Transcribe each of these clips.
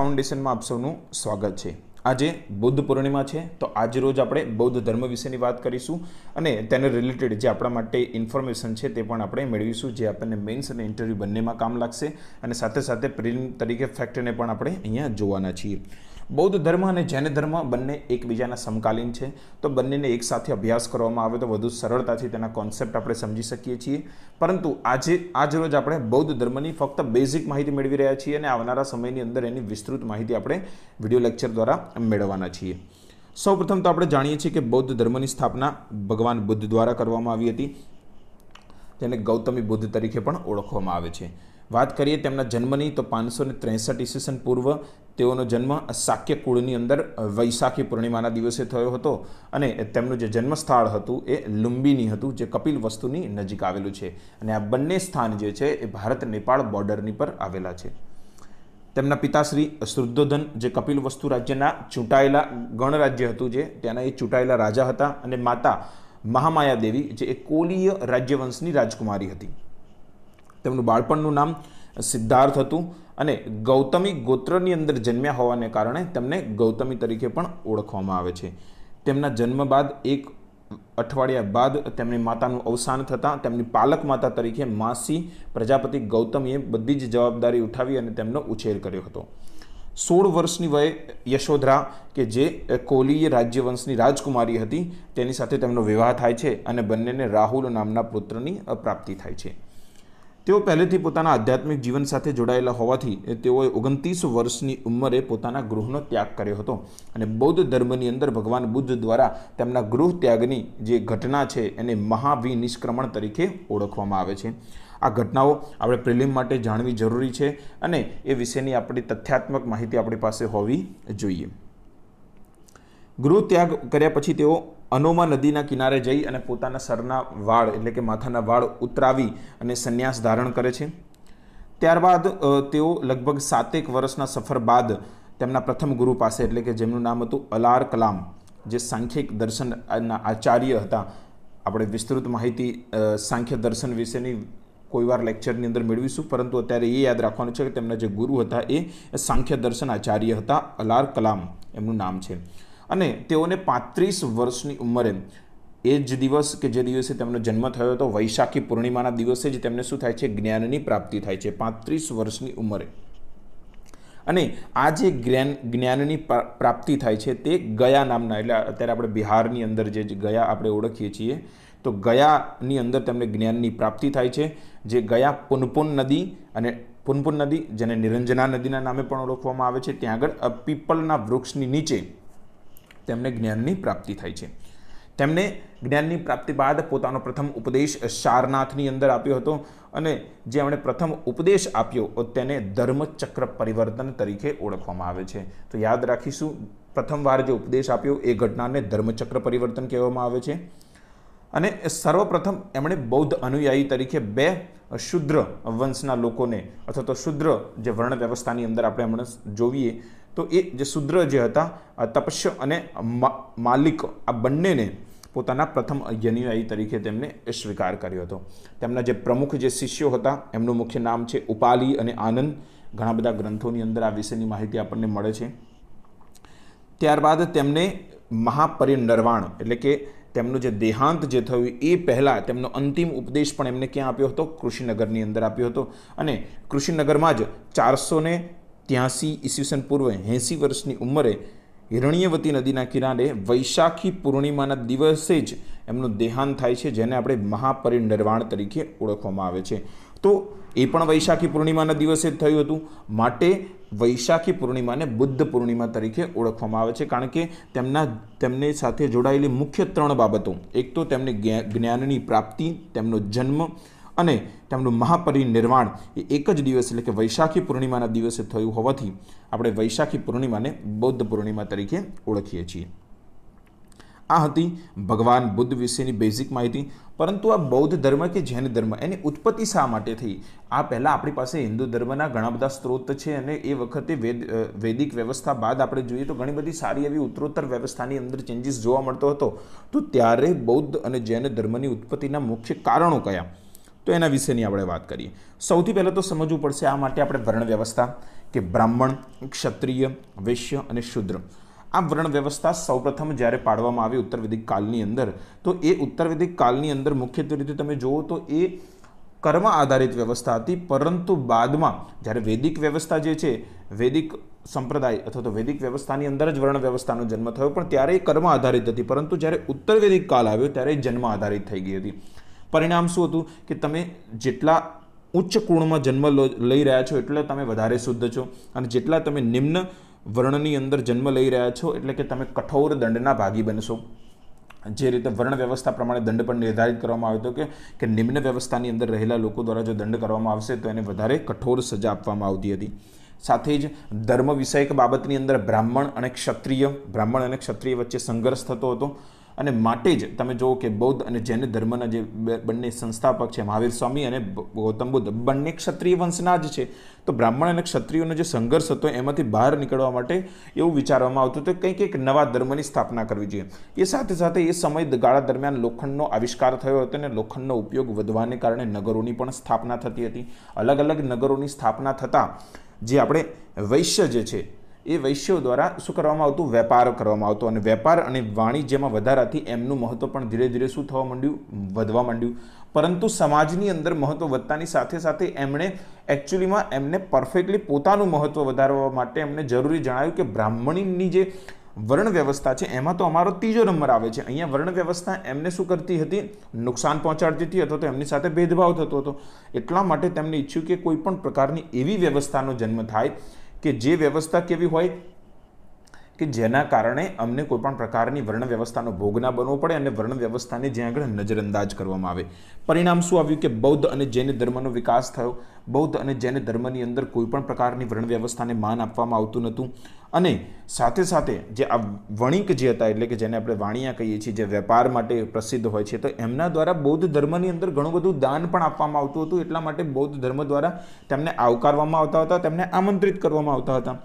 ફાઉન્ડેશનમાં આપ સૌનું સ્વાગત છે આજે બુદ્ધ પૂર્ણિમા છે તો આજ રોજ આપણે બૌદ્ધ ધર્મ વિશેની વાત કરીશું અને તેને રિલેટેડ જે આપણા માટે ઇન્ફોર્મેશન છે તે પણ આપણે મેળવીશું જે આપણને મેન્સ અને ઇન્ટરવ્યૂ બંનેમાં કામ લાગશે અને સાથે સાથે પ્રિલિમ તરીકે ફેક્ટને પણ આપણે અહીંયા જોવાના છીએ બૌદ્ધ ધર્મ અને જૈન ધર્મ બંને એકબીજાના સમકાલીન છે તો બંનેને એકસાથે અભ્યાસ કરવામાં આવે તો વધુ સરળતાથી તેના કોન્સેપ્ટ આપણે સમજી શકીએ છીએ પરંતુ આજે આજ રોજ આપણે બૌદ્ધ ધર્મની ફક્ત બેઝિક માહિતી મેળવી રહ્યા છીએ અને આવનારા સમયની અંદર એની વિસ્તૃત માહિતી આપણે વિડીયો લેક્ચર દ્વારા મેળવવાના છીએ સૌપ્રથમ તો આપણે જાણીએ છીએ કે બૌદ્ધ ધર્મની સ્થાપના ભગવાન બુદ્ધ દ્વારા કરવામાં આવી હતી તેને ગૌતમી બુદ્ધ તરીકે પણ ઓળખવામાં આવે છે વાત કરીએ તેમના જન્મની તો પાંચસો ને ત્રેસઠ ઈસવીસન પૂર્વ તેઓનો જન્મ શાક્ય કુળની અંદર વૈશાખી પૂર્ણિમાના દિવસે થયો હતો અને તેમનું જે જન્મસ્થળ હતું એ લુંબિની હતું જે કપિલ વસ્તુની નજીક આવેલું છે અને આ બંને સ્થાન જે છે એ ભારત નેપાળ બોર્ડરની પર આવેલા છે તેમના પિતાશ્રી શુદ્ધોધન જે કપિલ વસ્તુ રાજ્યના ચૂંટાયેલા ગણરાજ્ય હતું જે ત્યાંના એ ચૂંટાયેલા રાજા હતા અને માતા મહામાયા દેવી જે એ કોલીય રાજ્યવંશની રાજકુમારી હતી તેમનું બાળપણનું નામ સિદ્ધાર્થ હતું અને ગૌતમી ગોત્રની અંદર જન્મ્યા હોવાને કારણે તેમને ગૌતમી તરીકે પણ ઓળખવામાં આવે છે તેમના જન્મ બાદ એક અઠવાડિયા બાદ તેમની માતાનું અવસાન થતાં તેમની પાલક માતા તરીકે માસી પ્રજાપતિ ગૌતમીએ બધી જ જવાબદારી ઉઠાવી અને તેમનો ઉછેર કર્યો હતો સોળ વર્ષની વયે યશોધરા કે જે કોલીય રાજ્યવંશની રાજકુમારી હતી તેની સાથે તેમનો વિવાહ થાય છે અને બંનેને રાહુલ નામના પુત્રની પ્રાપ્તિ થાય છે તેઓ પહેલેથી પોતાના આધ્યાત્મિક જીવન સાથે જોડાયેલા હોવાથી તેઓએ ઓગણત્રીસ વર્ષની ઉંમરે પોતાના ગૃહનો ત્યાગ કર્યો હતો અને બૌદ્ધ ધર્મની અંદર ભગવાન બુદ્ધ દ્વારા તેમના ગૃહ ત્યાગની જે ઘટના છે એને મહાવિનિષ્ક્રમણ તરીકે ઓળખવામાં આવે છે આ ઘટનાઓ આપણે પ્રિલિમ માટે જાણવી જરૂરી છે અને એ વિશેની આપણી તથ્યાત્મક માહિતી આપણી પાસે હોવી જોઈએ ગૃહ ત્યાગ કર્યા પછી તેઓ અનોમા નદીના કિનારે જઈ અને પોતાના સરના વાળ એટલે કે માથાના વાળ ઉતરાવી અને સંન્યાસ ધારણ કરે છે ત્યારબાદ તેઓ લગભગ સાતેક વર્ષના સફર બાદ તેમના પ્રથમ ગુરુ પાસે એટલે કે જેમનું નામ હતું અલાર કલામ જે સાંખ્યિક દર્શનના આચાર્ય હતા આપણે વિસ્તૃત માહિતી સાંખ્ય દર્શન વિશેની કોઈવાર લેક્ચરની અંદર મેળવીશું પરંતુ અત્યારે એ યાદ રાખવાનું છે કે તેમના જે ગુરુ હતા એ સાંખ્ય દર્શન આચાર્ય હતા અલાર કલામ એમનું નામ છે અને તેઓને પાંત્રીસ વર્ષની ઉંમરે એ જ દિવસ કે જે દિવસે તેમનો જન્મ થયો હતો વૈશાખી પૂર્ણિમાના દિવસે જ તેમને શું થાય છે જ્ઞાનની પ્રાપ્તિ થાય છે પાંત્રીસ વર્ષની ઉંમરે અને આ જે જ્ઞાન જ્ઞાનની પ્રાપ્તિ થાય છે તે ગયા નામના એટલે અત્યારે આપણે બિહારની અંદર જે ગયા આપણે ઓળખીએ છીએ તો ગયાની અંદર તેમને જ્ઞાનની પ્રાપ્તિ થાય છે જે ગયા પુનપુન નદી અને પુનપુન નદી જેને નિરંજના નદીના નામે પણ ઓળખવામાં આવે છે ત્યાં આગળ પીપલના વૃક્ષની નીચે તેમને જ્ઞાનની પ્રાપ્તિ થાય છે તેમને જ્ઞાનની પ્રાપ્તિ બાદ પોતાનો પ્રથમ ઉપદેશ સારનાથની અંદર આપ્યો હતો અને જે એમણે પ્રથમ ઉપદેશ આપ્યો તેને ધર્મચક્ર પરિવર્તન તરીકે ઓળખવામાં આવે છે તો યાદ રાખીશું પ્રથમવાર જે ઉપદેશ આપ્યો એ ઘટનાને ધર્મચક્ર પરિવર્તન કહેવામાં આવે છે અને સર્વપ્રથમ એમણે બૌદ્ધ અનુયાયી તરીકે બે શુદ્ર વંશના લોકોને અથવા તો શુદ્ર જે વર્ણ વ્યવસ્થાની અંદર આપણે હમણાં જોઈએ તો એ જે શુદ્ર જે હતા તપસ્ય અને માલિક આ બંનેને પોતાના પ્રથમ અનુયાયી તરીકે તેમને સ્વીકાર કર્યો હતો તેમના જે પ્રમુખ જે શિષ્યો હતા એમનું મુખ્ય નામ છે ઉપાલી અને આનંદ ઘણા બધા ગ્રંથોની અંદર આ વિષયની માહિતી આપણને મળે છે ત્યારબાદ તેમને મહાપરિનિર્વાણ એટલે કે તેમનું જે દેહાંત જે થયું એ પહેલાં તેમનો અંતિમ ઉપદેશ પણ એમને ક્યાં આપ્યો હતો કૃષિનગરની અંદર આપ્યો હતો અને કૃષિનગરમાં જ ચારસો ને ત્યાંસી ઈસવીસન પૂર્વે એંસી વર્ષની ઉંમરે હિરણ્યવતી નદીના કિનારે વૈશાખી પૂર્ણિમાના દિવસે જ એમનું દેહાંત થાય છે જેને આપણે મહાપરિનિર્વાણ તરીકે ઓળખવામાં આવે છે તો એ પણ વૈશાખી પૂર્ણિમાના દિવસે જ થયું હતું માટે વૈશાખી પૂર્ણિમાને બુદ્ધ પૂર્ણિમા તરીકે ઓળખવામાં આવે છે કારણ કે તેમના તેમની સાથે જોડાયેલી મુખ્ય ત્રણ બાબતો એક તો તેમની જ્ઞાનની પ્રાપ્તિ તેમનો જન્મ અને તેમનું મહાપરિનિર્વાણ એ એક જ દિવસ એટલે કે વૈશાખી પૂર્ણિમાના દિવસે થયું હોવાથી આપણે વૈશાખી પૂર્ણિમાને બૌદ્ધ પૂર્ણિમા તરીકે ઓળખીએ છીએ આ હતી ભગવાન બુદ્ધ વિશેની બેઝિક માહિતી પરંતુ આ બૌદ્ધ ધર્મ કે જૈન ધર્મ એની ઉત્પત્તિ શા માટે થઈ આ પહેલાં આપણી પાસે હિન્દુ ધર્મના ઘણા બધા સ્ત્રોત છે અને એ વખતે વેદ વૈદિક વ્યવસ્થા બાદ આપણે જોઈએ તો ઘણી બધી સારી એવી ઉત્તરોત્તર વ્યવસ્થાની અંદર ચેન્જીસ જોવા મળતો હતો તો ત્યારે બૌદ્ધ અને જૈન ધર્મની ઉત્પત્તિના મુખ્ય કારણો કયા તો એના વિશેની આપણે વાત કરીએ સૌથી પહેલાં તો સમજવું પડશે આ માટે આપણે વર્ણ વ્યવસ્થા કે બ્રાહ્મણ ક્ષત્રિય વૈશ્ય અને શુદ્ર આ વર્ણ વ્યવસ્થા સૌપ્રથમ જ્યારે પાડવામાં આવી ઉત્તરવેદિક કાલની અંદર તો એ ઉત્તરવેદિક કાલની અંદર મુખ્યત્વે રીતે તમે જુઓ તો એ કર્મ આધારિત વ્યવસ્થા હતી પરંતુ બાદમાં જ્યારે વૈદિક વ્યવસ્થા જે છે વૈદિક સંપ્રદાય અથવા તો વૈદિક વ્યવસ્થાની અંદર જ વર્ણ વ્યવસ્થાનો જન્મ થયો પણ ત્યારે એ કર્મ આધારિત હતી પરંતુ જ્યારે ઉત્તર વૈદિક કાળ આવ્યો ત્યારે જન્મ આધારિત થઈ ગઈ હતી પરિણામ શું હતું કે તમે જેટલા ઉચ્ચ કુળમાં જન્મ લઈ રહ્યા છો એટલે તમે વધારે શુદ્ધ છો અને જેટલા તમે નિમ્ન વર્ણની અંદર જન્મ લઈ રહ્યા છો એટલે કે તમે કઠોર દંડના ભાગી બનશો જે રીતે વર્ણ વ્યવસ્થા પ્રમાણે દંડ પણ નિર્ધારિત કરવામાં આવ્યો હતો કે કે નિમ્ન વ્યવસ્થાની અંદર રહેલા લોકો દ્વારા જો દંડ કરવામાં આવશે તો એને વધારે કઠોર સજા આપવામાં આવતી હતી સાથે જ ધર્મ વિષયક બાબતની અંદર બ્રાહ્મણ અને ક્ષત્રિય બ્રાહ્મણ અને ક્ષત્રિય વચ્ચે સંઘર્ષ થતો હતો અને માટે જ તમે જુઓ કે બૌદ્ધ અને જૈન ધર્મના જે બંને સંસ્થાપક છે મહાવીર સ્વામી અને ગૌતમ બુદ્ધ બંને ક્ષત્રિય વંશના જ છે તો બ્રાહ્મણ અને ક્ષત્રિયોનો જે સંઘર્ષ હતો એમાંથી બહાર નીકળવા માટે એવું વિચારવામાં આવતું હતું કંઈક એક નવા ધર્મની સ્થાપના કરવી જોઈએ એ સાથે સાથે એ સમય ગાળા દરમિયાન લોખંડનો આવિષ્કાર થયો હતો અને લોખંડનો ઉપયોગ વધવાને કારણે નગરોની પણ સ્થાપના થતી હતી અલગ અલગ નગરોની સ્થાપના થતાં જે આપણે વૈશ્ય જે છે એ વૈશ્યો દ્વારા શું કરવામાં આવતું વેપાર કરવામાં આવતો અને વેપાર અને વાણિજ્યમાં વધારાથી એમનું મહત્ત્વ પણ ધીરે ધીરે શું થવા માંડ્યું વધવા માંડ્યું પરંતુ સમાજની અંદર મહત્ત્વ વધતાની સાથે સાથે એમણે એકચ્યુઅલીમાં એમને પરફેક્ટલી પોતાનું મહત્ત્વ વધારવા માટે એમને જરૂરી જણાવ્યું કે બ્રાહ્મણીની જે વર્ણ વ્યવસ્થા છે એમાં તો અમારો ત્રીજો નંબર આવે છે અહીંયા વર્ણ વ્યવસ્થા એમને શું કરતી હતી નુકસાન પહોંચાડતી હતી અથવા તો એમની સાથે ભેદભાવ થતો હતો એટલા માટે તેમને ઈચ્છ્યું કે કોઈ પણ પ્રકારની એવી વ્યવસ્થાનો જન્મ થાય કે જે વ્યવસ્થા કેવી હોય કે જેના કારણે અમને કોઈપણ પ્રકારની વર્ણ વ્યવસ્થાનો ભોગ ના બનવો પડે અને વર્ણ વ્યવસ્થાને જ્યાં આગળ નજરઅંદાજ કરવામાં આવે પરિણામ શું આવ્યું કે બૌદ્ધ અને જૈન ધર્મનો વિકાસ થયો બૌદ્ધ અને જૈન ધર્મની અંદર કોઈપણ પ્રકારની વર્ણ વ્યવસ્થાને માન આપવામાં આવતું નહોતું અને સાથે સાથે જે આ વણિક જે હતા એટલે કે જેને આપણે વાણિયા કહીએ છીએ જે વેપાર માટે પ્રસિદ્ધ હોય છે તો એમના દ્વારા બૌદ્ધ ધર્મની અંદર ઘણું બધું દાન પણ આપવામાં આવતું હતું એટલા માટે બૌદ્ધ ધર્મ દ્વારા તેમને આવકારવામાં આવતા હતા તેમને આમંત્રિત કરવામાં આવતા હતા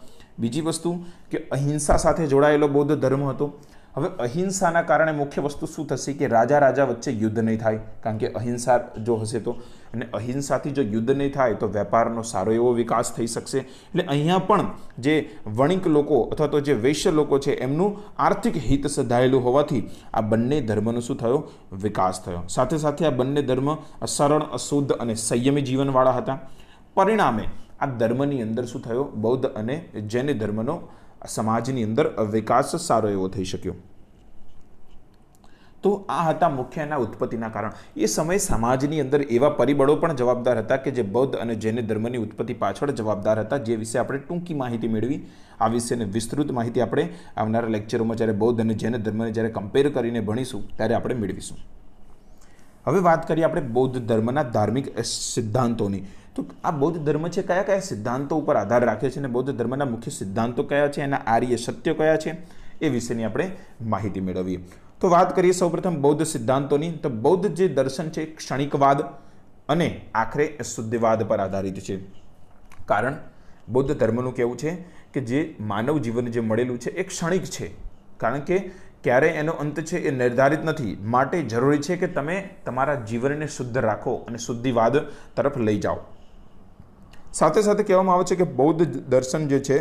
બીજી વસ્તુ કે અહિંસા સાથે જોડાયેલો બૌદ્ધ ધર્મ હતો હવે અહિંસાના કારણે મુખ્ય વસ્તુ શું થશે કે રાજા રાજા વચ્ચે યુદ્ધ નહીં થાય કારણ કે અહિંસા જો હશે તો અને અહિંસાથી જો યુદ્ધ નહીં થાય તો વેપારનો સારો એવો વિકાસ થઈ શકશે એટલે અહીંયા પણ જે વણિક લોકો અથવા તો જે વૈશ્ય લોકો છે એમનું આર્થિક હિત સધાયેલું હોવાથી આ બંને ધર્મનો શું થયો વિકાસ થયો સાથે સાથે આ બંને ધર્મ અસરણ અશુદ્ધ અને સંયમી જીવનવાળા હતા પરિણામે આ ધર્મની અંદર શું થયો બૌદ્ધ અને જૈન ધર્મનો સમાજની અંદર વિકાસ સારો એવો થઈ શક્યો તો આ હતા મુખ્ય એના ઉત્પત્તિના કારણ એ સમયે સમાજની અંદર એવા પરિબળો પણ જવાબદાર હતા કે જે બૌદ્ધ અને જૈન ધર્મની ઉત્પત્તિ પાછળ જવાબદાર હતા જે વિશે આપણે ટૂંકી માહિતી મેળવી આ વિશેને વિસ્તૃત માહિતી આપણે આવનારા લેક્ચરોમાં જ્યારે બૌદ્ધ અને જૈન ધર્મને જ્યારે કમ્પેર કરીને ભણીશું ત્યારે આપણે મેળવીશું હવે વાત કરીએ આપણે બૌદ્ધ ધર્મના ધાર્મિક સિદ્ધાંતોની તો આ બૌદ્ધ ધર્મ છે કયા કયા સિદ્ધાંતો ઉપર આધાર રાખે છે અને બૌદ્ધ ધર્મના મુખ્ય સિદ્ધાંતો કયા છે એના આર્ય સત્ય કયા છે એ વિશેની આપણે માહિતી મેળવીએ તો વાત કરીએ સૌપ્રથમ બૌદ્ધ સિદ્ધાંતોની તો બૌદ્ધ જે દર્શન છે ક્ષણિકવાદ અને આખરે શુદ્ધિવાદ પર આધારિત છે કારણ બૌદ્ધ ધર્મનું કહેવું છે કે જે માનવ જીવન જે મળેલું છે એ ક્ષણિક છે કારણ કે ક્યારે એનો અંત છે એ નિર્ધારિત નથી માટે જરૂરી છે કે તમે તમારા જીવનને શુદ્ધ રાખો અને શુદ્ધિવાદ તરફ લઈ જાઓ સાથે સાથે કહેવામાં આવે છે કે બૌદ્ધ દર્શન જે છે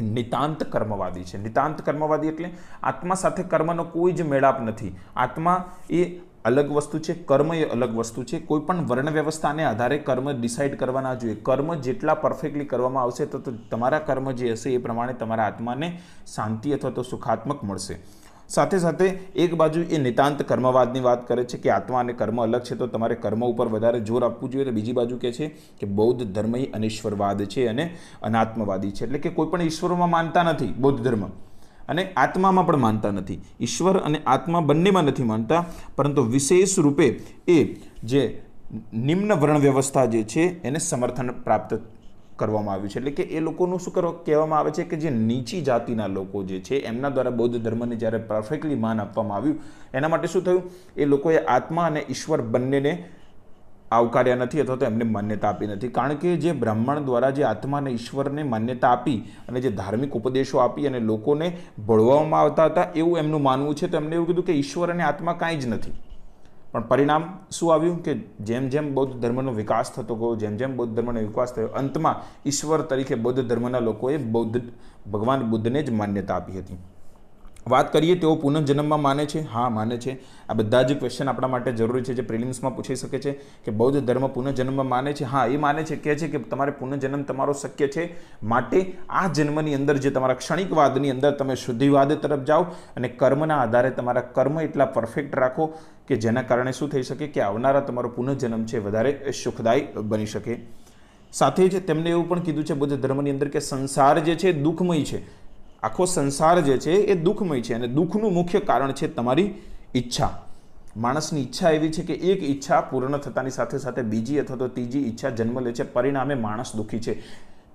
એ નિતાંત કર્મવાદી છે નિતાંત કર્મવાદી એટલે આત્મા સાથે કર્મનો કોઈ જ મેળાપ નથી આત્મા એ અલગ વસ્તુ છે કર્મ એ અલગ વસ્તુ છે કોઈ પણ વર્ણ વ્યવસ્થાને આધારે કર્મ ડિસાઇડ કરવાના જોઈએ કર્મ જેટલા પરફેક્ટલી કરવામાં આવશે તો તમારા કર્મ જે હશે એ પ્રમાણે તમારા આત્માને શાંતિ અથવા તો સુખાત્મક મળશે સાથે સાથે એક બાજુ એ નિતાંત કર્મવાદની વાત કરે છે કે આત્મા અને કર્મ અલગ છે તો તમારે કર્મ ઉપર વધારે જોર આપવું જોઈએ તો બીજી બાજુ કહે છે કે બૌદ્ધ ધર્મ એ અનેશ્વરવાદ છે અને અનાત્મવાદી છે એટલે કે કોઈ પણ ઈશ્વરમાં માનતા નથી બૌદ્ધ ધર્મ અને આત્મામાં પણ માનતા નથી ઈશ્વર અને આત્મા બંનેમાં નથી માનતા પરંતુ વિશેષ રૂપે એ જે નિમ્ન વર્ણ વ્યવસ્થા જે છે એને સમર્થન પ્રાપ્ત કરવામાં આવ્યું છે એટલે કે એ લોકોનું શું કરવા કહેવામાં આવે છે કે જે નીચી જાતિના લોકો જે છે એમના દ્વારા બૌદ્ધ ધર્મને જ્યારે પરફેક્ટલી માન આપવામાં આવ્યું એના માટે શું થયું એ લોકોએ આત્મા અને ઈશ્વર બંનેને આવકાર્યા નથી અથવા તો એમને માન્યતા આપી નથી કારણ કે જે બ્રાહ્મણ દ્વારા જે આત્મા અને ઈશ્વરને માન્યતા આપી અને જે ધાર્મિક ઉપદેશો આપી અને લોકોને ભળવામાં આવતા હતા એવું એમનું માનવું છે તો એમને એવું કીધું કે ઈશ્વર અને આત્મા કાંઈ જ નથી પણ પરિણામ શું આવ્યું કે જેમ જેમ બૌદ્ધ ધર્મનો વિકાસ થતો ગયો જેમ જેમ બૌદ્ધ ધર્મનો વિકાસ થયો અંતમાં ઈશ્વર તરીકે બૌદ્ધ ધર્મના લોકોએ બૌદ્ધ ભગવાન બુદ્ધને જ માન્યતા આપી હતી વાત કરીએ તેઓ પુનઃજન્મમાં માને છે હા માને છે આ બધા જ ક્વેશ્ચન આપણા માટે જરૂરી છે જે પ્રિલિમ્સમાં પૂછી શકે છે કે બૌદ્ધ ધર્મ પુનઃજન્મમાં માને છે હા એ માને છે કહે છે કે તમારે પુનઃજન્મ તમારો શક્ય છે માટે આ જન્મની અંદર જે તમારા ક્ષણિકવાદની અંદર તમે શુદ્ધિવાદ તરફ જાઓ અને કર્મના આધારે તમારા કર્મ એટલા પરફેક્ટ રાખો કે જેના કારણે શું થઈ શકે કે આવનારા તમારો પુનઃજન્મ છે વધારે સુખદાયી બની શકે સાથે જ તેમણે એવું પણ કીધું છે બૌદ્ધ ધર્મની અંદર કે સંસાર જે છે દુઃખમય છે આખો સંસાર જે છે એ દુઃખમય છે અને દુઃખનું મુખ્ય કારણ છે તમારી ઈચ્છા માણસની ઈચ્છા એવી છે કે એક ઈચ્છા પૂર્ણ થતાની સાથે સાથે બીજી અથવા તો ત્રીજી ઈચ્છા જન્મ લે છે પરિણામે માણસ દુઃખી છે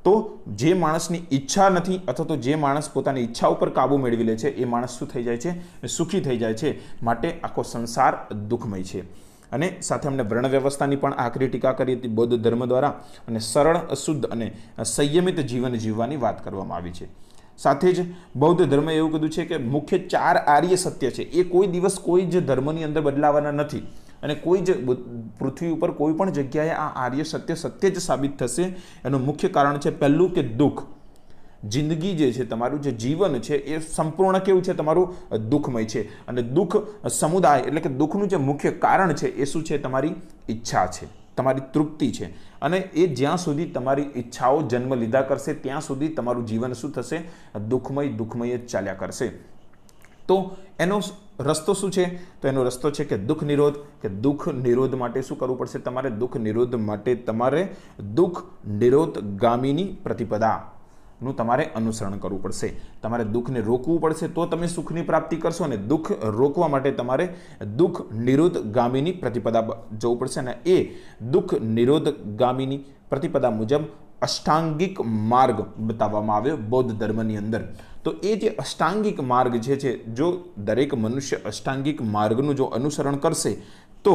તો જે માણસની ઈચ્છા નથી અથવા તો જે માણસ પોતાની ઈચ્છા ઉપર કાબુ મેળવી લે છે એ માણસ શું થઈ જાય છે સુખી થઈ જાય છે માટે આખો સંસાર દુઃખમય છે અને સાથે અમને વર્ણ વ્યવસ્થાની પણ આકરી ટીકા કરી હતી બૌદ્ધ ધર્મ દ્વારા અને સરળ શુદ્ધ અને સંયમિત જીવન જીવવાની વાત કરવામાં આવી છે સાથે જ બૌદ્ધ ધર્મે એવું કીધું છે કે મુખ્ય ચાર આર્ય સત્ય છે એ કોઈ દિવસ કોઈ જ ધર્મની અંદર બદલાવાના નથી અને કોઈ જ પૃથ્વી ઉપર કોઈ પણ જગ્યાએ આ આર્ય સત્ય સત્ય જ સાબિત થશે એનું મુખ્ય કારણ છે પહેલું કે દુઃખ જિંદગી જે છે તમારું જે જીવન છે એ સંપૂર્ણ કેવું છે તમારું દુઃખમય છે અને દુઃખ સમુદાય એટલે કે દુઃખનું જે મુખ્ય કારણ છે એ શું છે તમારી ઈચ્છા છે તમારી તૃપ્તિ છે અને એ જ્યાં સુધી તમારી ઈચ્છાઓ જન્મ લીધા કરશે ત્યાં સુધી તમારું જીવન શું થશે દુઃખમય દુઃખમય જ ચાલ્યા કરશે તો એનો રસ્તો શું છે તો એનો રસ્તો છે કે દુઃખ નિરોધ કે દુઃખ નિરોધ માટે શું કરવું પડશે તમારે દુઃખ નિરોધ માટે તમારે દુઃખ નિરોધ ગામીની પ્રતિપદા નું તમારે અનુસરણ કરવું પડશે તમારે દુઃખને રોકવું પડશે તો તમે સુખની પ્રાપ્તિ કરશો અને દુઃખ રોકવા માટે તમારે દુઃખ નિરોધ ગામીની પ્રતિપદા જવું પડશે અને એ દુઃખ નિરોધ ગામીની પ્રતિપદા મુજબ અષ્ટાંગિક માર્ગ બતાવવામાં આવ્યો બૌદ્ધ ધર્મની અંદર તો એ જે અષ્ટાંગિક માર્ગ જે છે જો દરેક મનુષ્ય અષ્ટાંગિક માર્ગનું જો અનુસરણ કરશે તો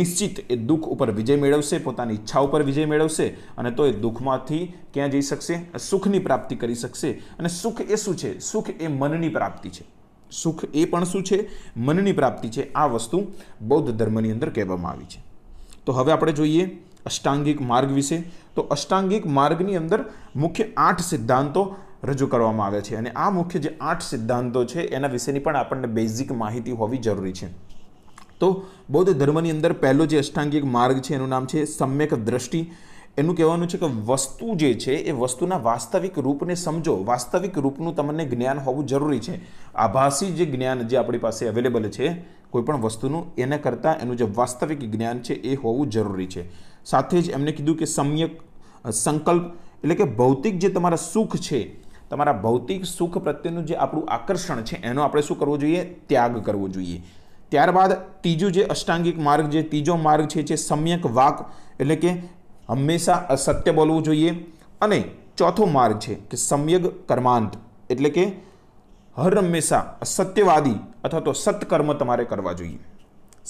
નિશ્ચિત એ દુઃખ ઉપર વિજય મેળવશે પોતાની ઈચ્છા ઉપર વિજય મેળવશે અને તો એ દુઃખમાંથી ક્યાં જઈ શકશે સુખની પ્રાપ્તિ કરી શકશે અને સુખ એ શું છે સુખ એ મનની પ્રાપ્તિ છે સુખ એ પણ શું છે મનની પ્રાપ્તિ છે આ વસ્તુ બૌદ્ધ ધર્મની અંદર કહેવામાં આવી છે તો હવે આપણે જોઈએ અષ્ટાંગિક માર્ગ વિશે તો અષ્ટાંગિક માર્ગની અંદર મુખ્ય આઠ સિદ્ધાંતો રજૂ કરવામાં આવ્યા છે અને આ મુખ્ય જે આઠ સિદ્ધાંતો છે એના વિશેની પણ આપણને બેઝિક માહિતી હોવી જરૂરી છે તો બૌદ્ધ ધર્મની અંદર પહેલો જે અષ્ટાંગિક માર્ગ છે એનું નામ છે સમ્યક દ્રષ્ટિ એનું કહેવાનું છે કે વસ્તુ જે છે એ વસ્તુના વાસ્તવિક રૂપને સમજો વાસ્તવિક રૂપનું તમને જ્ઞાન હોવું જરૂરી છે આભાસી જે જ્ઞાન જે આપણી પાસે અવેલેબલ છે કોઈપણ વસ્તુનું એના કરતાં એનું જે વાસ્તવિક જ્ઞાન છે એ હોવું જરૂરી છે સાથે જ એમને કીધું કે સમ્યક સંકલ્પ એટલે કે ભૌતિક જે તમારા સુખ છે તમારા ભૌતિક સુખ પ્રત્યેનું જે આપણું આકર્ષણ છે એનો આપણે શું કરવો જોઈએ ત્યાગ કરવો જોઈએ ત્યારબાદ ત્રીજું જે અષ્ટાંગિક માર્ગ જે ત્રીજો માર્ગ છે જે સમ્યક વાક એટલે કે હંમેશા અસત્ય બોલવું જોઈએ અને ચોથો માર્ગ છે કે સમ્યક કર્માંત એટલે કે હર હંમેશા સત્યવાદી અથવા તો સત્કર્મ તમારે કરવા જોઈએ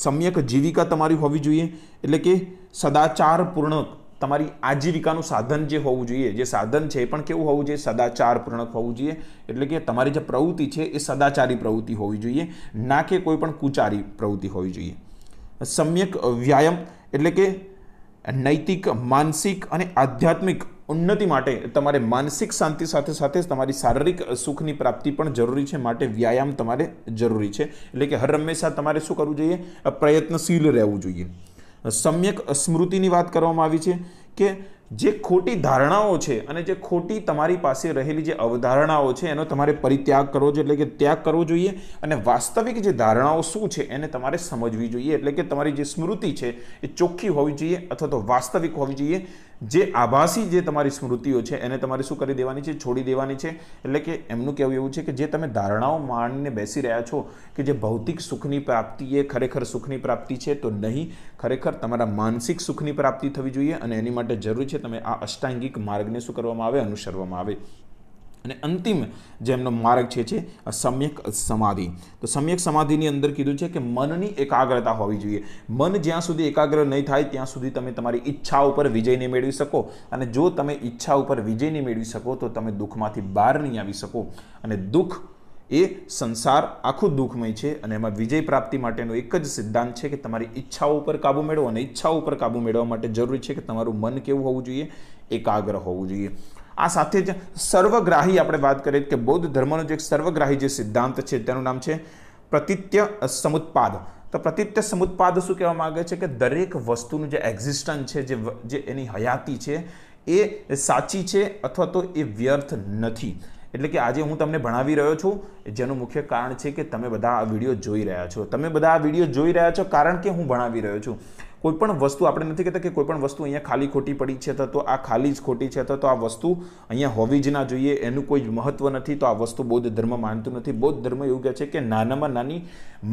સમ્યક જીવિકા તમારી હોવી જોઈએ એટલે કે સદાચારપૂર્ણ તમારી આજીવિકાનું સાધન જે હોવું જોઈએ જે સાધન છે એ પણ કેવું હોવું જોઈએ સદાચારપૂર્ણક હોવું જોઈએ એટલે કે તમારી જે પ્રવૃત્તિ છે એ સદાચારી પ્રવૃત્તિ હોવી જોઈએ ના કે કોઈપણ કુચારી પ્રવૃત્તિ હોવી જોઈએ સમ્યક વ્યાયામ એટલે કે નૈતિક માનસિક અને આધ્યાત્મિક ઉન્નતિ માટે તમારે માનસિક શાંતિ સાથે સાથે તમારી શારીરિક સુખની પ્રાપ્તિ પણ જરૂરી છે માટે વ્યાયામ તમારે જરૂરી છે એટલે કે હર હંમેશા તમારે શું કરવું જોઈએ પ્રયત્નશીલ રહેવું જોઈએ સમ્યક સ્મૃતિની વાત કરવામાં આવી છે કે જે ખોટી ધારણાઓ છે અને જે ખોટી તમારી પાસે રહેલી જે અવધારણાઓ છે એનો તમારે પરિત્યાગ કરવો જોઈએ એટલે કે ત્યાગ કરવો જોઈએ અને વાસ્તવિક જે ધારણાઓ શું છે એને તમારે સમજવી જોઈએ એટલે કે તમારી જે સ્મૃતિ છે એ ચોખ્ખી હોવી જોઈએ અથવા તો વાસ્તવિક હોવી જોઈએ જે આભાસી જે તમારી સ્મૃતિઓ છે એને તમારે શું કરી દેવાની છે છોડી દેવાની છે એટલે કે એમનું કહેવું એવું છે કે જે તમે ધારણાઓ માણીને બેસી રહ્યા છો કે જે ભૌતિક સુખની પ્રાપ્તિ એ ખરેખર સુખની પ્રાપ્તિ છે તો નહીં ખરેખર તમારા માનસિક સુખની પ્રાપ્તિ થવી જોઈએ અને એની માટે જરૂરી છે તમે આ અષ્ટાંગિક માર્ગને શું કરવામાં આવે અનુસરવામાં આવે અને અંતિમ જેમનો માર્ગ છે છે સમ્યક સમાધિ તો સમ્યક સમાધિની અંદર કીધું છે કે મનની એકાગ્રતા હોવી જોઈએ મન જ્યાં સુધી એકાગ્ર નહીં થાય ત્યાં સુધી તમે તમારી ઈચ્છા ઉપર વિજયને મેળવી શકો અને જો તમે ઈચ્છા ઉપર વિજયને મેળવી શકો તો તમે દુઃખમાંથી બહાર નહીં આવી શકો અને દુઃખ એ સંસાર આખું દુઃખમય છે અને એમાં વિજય પ્રાપ્તિ માટેનો એક જ સિદ્ધાંત છે કે તમારી ઈચ્છાઓ ઉપર કાબૂ મેળવો અને ઈચ્છાઓ ઉપર કાબૂ મેળવવા માટે જરૂરી છે કે તમારું મન કેવું હોવું જોઈએ એકાગ્ર હોવું જોઈએ આ સાથે જ સર્વગ્રાહી આપણે વાત કરીએ કે બૌદ્ધ ધર્મનો જે એક સર્વગ્રાહી જે સિદ્ધાંત છે તેનું નામ છે પ્રતિત્ય સમુત્પાદ તો પ્રતિત્ય સમુત્પાદ શું કહેવા માગે છે કે દરેક વસ્તુનું જે એક્ઝિસ્ટન્સ છે જે જે એની હયાતી છે એ સાચી છે અથવા તો એ વ્યર્થ નથી એટલે કે આજે હું તમને ભણાવી રહ્યો છું જેનું મુખ્ય કારણ છે કે તમે બધા આ વિડીયો જોઈ રહ્યા છો તમે બધા આ વિડીયો જોઈ રહ્યા છો કારણ કે હું ભણાવી રહ્યો છું કોઈપણ વસ્તુ આપણે નથી કહેતા કે કોઈપણ વસ્તુ અહીંયા ખાલી ખોટી પડી છે તો આ ખાલી જ ખોટી છે તો આ વસ્તુ અહીંયા હોવી જ ના જોઈએ એનું કોઈ મહત્વ નથી તો આ વસ્તુ બૌદ્ધ ધર્મ માનતું નથી બૌદ્ધ ધર્મ એવું કહે છે કે નાનામાં નાની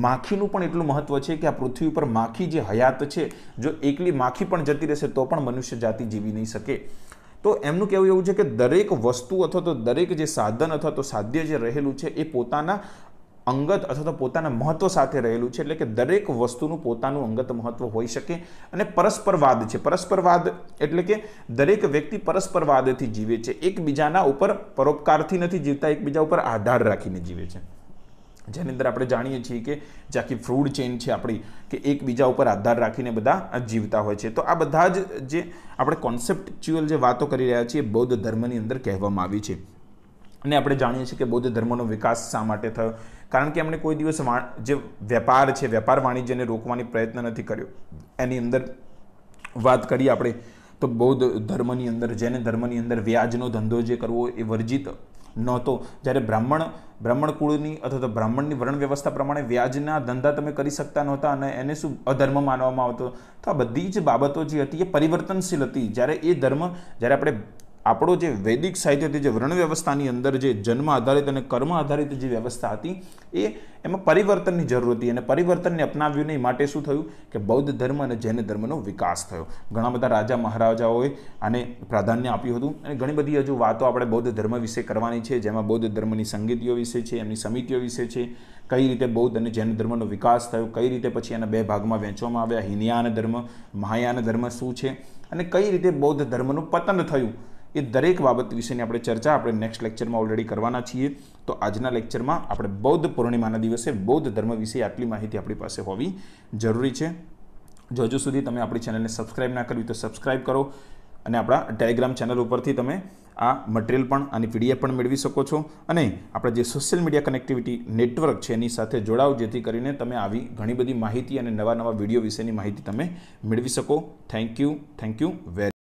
માખીનું પણ એટલું મહત્વ છે કે આ પૃથ્વી ઉપર માખી જે હયાત છે જો એકલી માખી પણ જતી રહેશે તો પણ મનુષ્ય જાતિ જીવી નહીં શકે તો એમનું કહેવું એવું છે કે દરેક વસ્તુ અથવા તો દરેક જે સાધન અથવા તો સાધ્ય જે રહેલું છે એ પોતાના અંગત અથવા તો પોતાના મહત્વ સાથે રહેલું છે એટલે કે દરેક વસ્તુનું પોતાનું અંગત મહત્વ હોઈ શકે અને પરસ્પરવાદ છે પરસ્પરવાદ એટલે કે દરેક વ્યક્તિ પરસ્પરવાદથી જીવે છે એકબીજાના ઉપર પરોપકારથી નથી જીવતા એકબીજા ઉપર આધાર રાખીને જીવે છે જેની અંદર આપણે જાણીએ છીએ કે જે આખી ફ્રૂડ ચેઇન છે આપણી કે એકબીજા ઉપર આધાર રાખીને બધા જીવતા હોય છે તો આ બધા જ જે આપણે કોન્સેપ્ચ્યુઅલ જે વાતો કરી રહ્યા છીએ બૌદ્ધ ધર્મની અંદર કહેવામાં આવી છે અને આપણે જાણીએ છીએ કે બૌદ્ધ ધર્મનો વિકાસ શા માટે થયો કારણ કે એમણે કોઈ દિવસ જે વેપાર છે વેપાર વાણિજ્યને રોકવાની પ્રયત્ન નથી કર્યો એની અંદર વાત કરીએ આપણે તો બૌદ્ધ ધર્મની અંદર જેને ધર્મની અંદર વ્યાજનો ધંધો જે કરવો એ વર્જિત નહોતો જ્યારે બ્રાહ્મણ બ્રાહ્મણ કુળની અથવા તો બ્રાહ્મણની વર્ણ વ્યવસ્થા પ્રમાણે વ્યાજના ધંધા તમે કરી શકતા નહોતા અને એને શું અધર્મ માનવામાં આવતો તો આ બધી જ બાબતો જે હતી એ પરિવર્તનશીલ હતી જ્યારે એ ધર્મ જ્યારે આપણે આપણો જે વૈદિક સાહિત્યથી જે વર્ણ વ્યવસ્થાની અંદર જે જન્મ આધારિત અને કર્મ આધારિત જે વ્યવસ્થા હતી એ એમાં પરિવર્તનની જરૂર હતી અને પરિવર્તનને અપનાવ્યું નહીં માટે શું થયું કે બૌદ્ધ ધર્મ અને જૈન ધર્મનો વિકાસ થયો ઘણા બધા રાજા મહારાજાઓએ આને પ્રાધાન્ય આપ્યું હતું અને ઘણી બધી હજુ વાતો આપણે બૌદ્ધ ધર્મ વિશે કરવાની છે જેમાં બૌદ્ધ ધર્મની સંગીતીઓ વિશે છે એમની સમિતિઓ વિશે છે કઈ રીતે બૌદ્ધ અને જૈન ધર્મનો વિકાસ થયો કઈ રીતે પછી એના બે ભાગમાં વહેંચવામાં આવ્યા હિન્યાન ધર્મ મહાયાન ધર્મ શું છે અને કઈ રીતે બૌદ્ધ ધર્મનું પતન થયું એ દરેક બાબત વિશેની આપણે ચર્ચા આપણે નેક્સ્ટ લેક્ચરમાં ઓલરેડી કરવાના છીએ તો આજના લેક્ચરમાં આપણે બૌદ્ધ પૂર્ણિમાના દિવસે બૌદ્ધ ધર્મ વિશે આટલી માહિતી આપણી પાસે હોવી જરૂરી છે જો હજુ સુધી તમે આપણી ચેનલને સબસ્ક્રાઈબ ના કરવી તો સબસ્ક્રાઈબ કરો અને આપણા ટેલિગ્રામ ચેનલ ઉપરથી તમે આ મટિરિયલ પણ આની પીડીએફ પણ મેળવી શકો છો અને આપણા જે સોશિયલ મીડિયા કનેક્ટિવિટી નેટવર્ક છે એની સાથે જોડાવ જેથી કરીને તમે આવી ઘણી બધી માહિતી અને નવા નવા વિડીયો વિશેની માહિતી તમે મેળવી શકો thank you thank you very